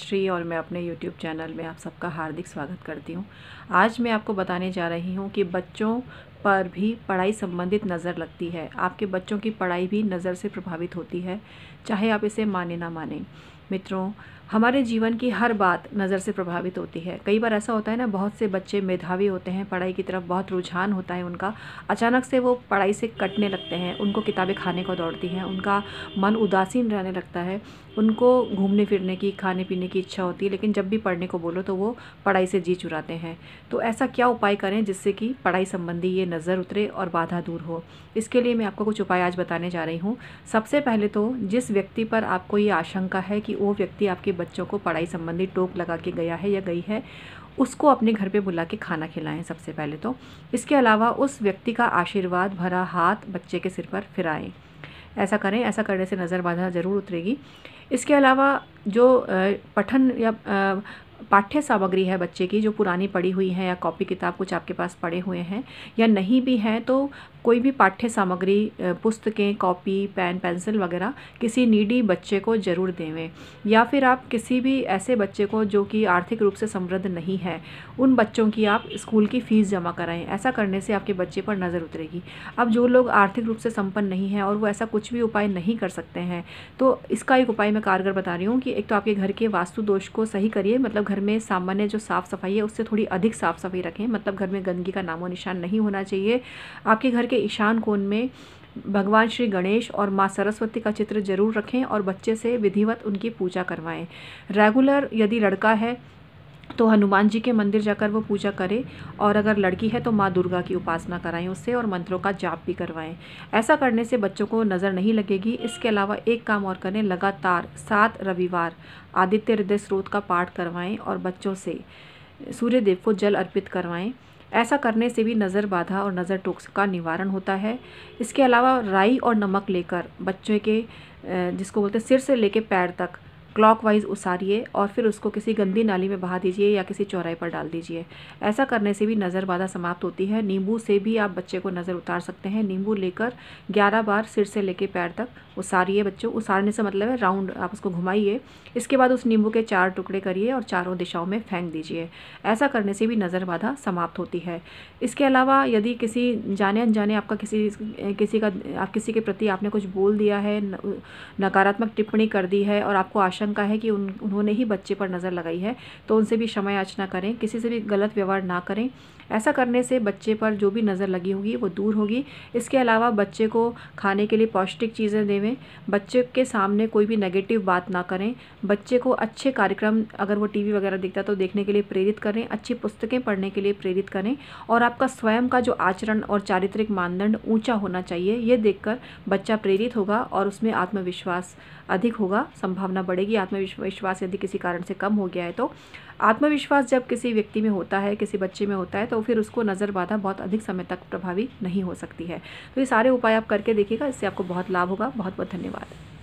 श्री और मैं अपने YouTube चैनल में आप सबका हार्दिक स्वागत करती हूँ आज मैं आपको बताने जा रही हूँ कि बच्चों पर भी पढ़ाई संबंधित नज़र लगती है आपके बच्चों की पढ़ाई भी नज़र से प्रभावित होती है चाहे आप इसे माने ना माने मित्रों हमारे जीवन की हर बात नज़र से प्रभावित होती है कई बार ऐसा होता है ना बहुत से बच्चे मेधावी होते हैं पढ़ाई की तरफ बहुत रुझान होता है उनका अचानक से वो पढ़ाई से कटने लगते हैं उनको किताबें खाने को दौड़ती हैं उनका मन उदासीन रहने लगता है उनको घूमने फिरने की खाने पीने की इच्छा होती है लेकिन जब भी पढ़ने को बोलो तो वो पढ़ाई से जी चुराते हैं तो ऐसा क्या उपाय करें जिससे कि पढ़ाई संबंधी ये नज़र उतरे और बाधा दूर हो इसके लिए मैं आपको कुछ उपाय आज बताने जा रही हूँ सबसे पहले तो जिस व्यक्ति पर आपको ये आशंका है कि वो व्यक्ति आपके बच्चों को पढ़ाई संबंधी टोक लगा के गया है या गई है उसको अपने घर पे बुला के खाना खिलाएं सबसे पहले तो इसके अलावा उस व्यक्ति का आशीर्वाद भरा हाथ बच्चे के सिर पर फिराएं ऐसा करें ऐसा करने से नज़र बाधा ज़रूर उतरेगी इसके अलावा जो पठन या पाठ्य सामग्री है बच्चे की जो पुरानी पड़ी हुई है या कॉपी किताब कुछ आपके पास पड़े हुए हैं या नहीं भी हैं तो कोई भी पाठ्य सामग्री पुस्तकें कॉपी पेन पेंसिल वगैरह किसी नीडी बच्चे को ज़रूर देवें या फिर आप किसी भी ऐसे बच्चे को जो कि आर्थिक रूप से समृद्ध नहीं है उन बच्चों की आप स्कूल की फ़ीस जमा कराएँ ऐसा करने से आपके बच्चे पर नज़र उतरेगी अब जो लोग आर्थिक रूप से संपन्न नहीं है और वो ऐसा कुछ भी उपाय नहीं कर सकते हैं तो इसका एक उपाय मैं कारगर बता रही हूँ कि एक तो आपके घर के वास्तु दोष को सही करिए मतलब घर में सामान्य जो साफ़ सफाई है उससे थोड़ी अधिक साफ़ सफाई रखें मतलब घर में गंदगी का नामो निशान नहीं होना चाहिए आपके घर के ईशान कोण में भगवान श्री गणेश और माँ सरस्वती का चित्र जरूर रखें और बच्चे से विधिवत उनकी पूजा करवाएं रेगुलर यदि लड़का है तो हनुमान जी के मंदिर जाकर वो पूजा करें और अगर लड़की है तो माँ दुर्गा की उपासना कराएं उससे और मंत्रों का जाप भी करवाएं ऐसा करने से बच्चों को नज़र नहीं लगेगी इसके अलावा एक काम और करें लगातार सात रविवार आदित्य हृदय स्रोत का पाठ करवाएं और बच्चों से सूर्यदेव को जल अर्पित करवाएं ऐसा करने से भी नज़र बाधा और नज़र टोक्स का निवारण होता है इसके अलावा राई और नमक लेकर बच्चे के जिसको बोलते हैं सिर से लेकर पैर तक क्लॉकवाइज उसारिए और फिर उसको किसी गंदी नाली में बहा दीजिए या किसी चौराहे पर डाल दीजिए ऐसा करने से भी नज़र बाधा समाप्त होती है नींबू से भी आप बच्चे को नज़र उतार सकते हैं नींबू लेकर ग्यारह बार सिर से लेकर पैर तक उसारिए बच्चों उसारने से मतलब है राउंड आप उसको घुमाइए इसके बाद उस नींबू के चार टुकड़े करिए और चारों दिशाओं में फेंक दीजिए ऐसा करने से भी नज़र बाधा समाप्त होती है इसके अलावा यदि किसी जाने अनजाने आपका किसी किसी का आप किसी के प्रति आपने कुछ बोल दिया है नकारात्मक टिप्पणी कर दी है और आपको आशा संगठन का है कि उन उन्होंने ही बच्चे पर नज़र लगाई है तो उनसे भी क्षमा याचना करें किसी से भी गलत व्यवहार ना करें ऐसा करने से बच्चे पर जो भी नज़र लगी होगी वो दूर होगी इसके अलावा बच्चे को खाने के लिए पौष्टिक चीज़ें देवें बच्चे के सामने कोई भी नेगेटिव बात ना करें बच्चे को अच्छे कार्यक्रम अगर वो टीवी वगैरह देखता है तो देखने के लिए प्रेरित करें अच्छी पुस्तकें पढ़ने के लिए प्रेरित करें और आपका स्वयं का जो आचरण और चारित्रिक मानदंड ऊंचा होना चाहिए ये देखकर बच्चा प्रेरित होगा और उसमें आत्मविश्वास अधिक होगा संभावना बढ़ेगी होगी आत्मविश्वास यदि किसी कारण से कम हो गया है तो आत्मविश्वास जब किसी व्यक्ति में होता है किसी बच्चे में होता है तो फिर उसको नज़र बाधा बहुत अधिक समय तक प्रभावी नहीं हो सकती है तो ये सारे उपाय आप करके देखिएगा इससे आपको बहुत लाभ होगा बहुत बहुत धन्यवाद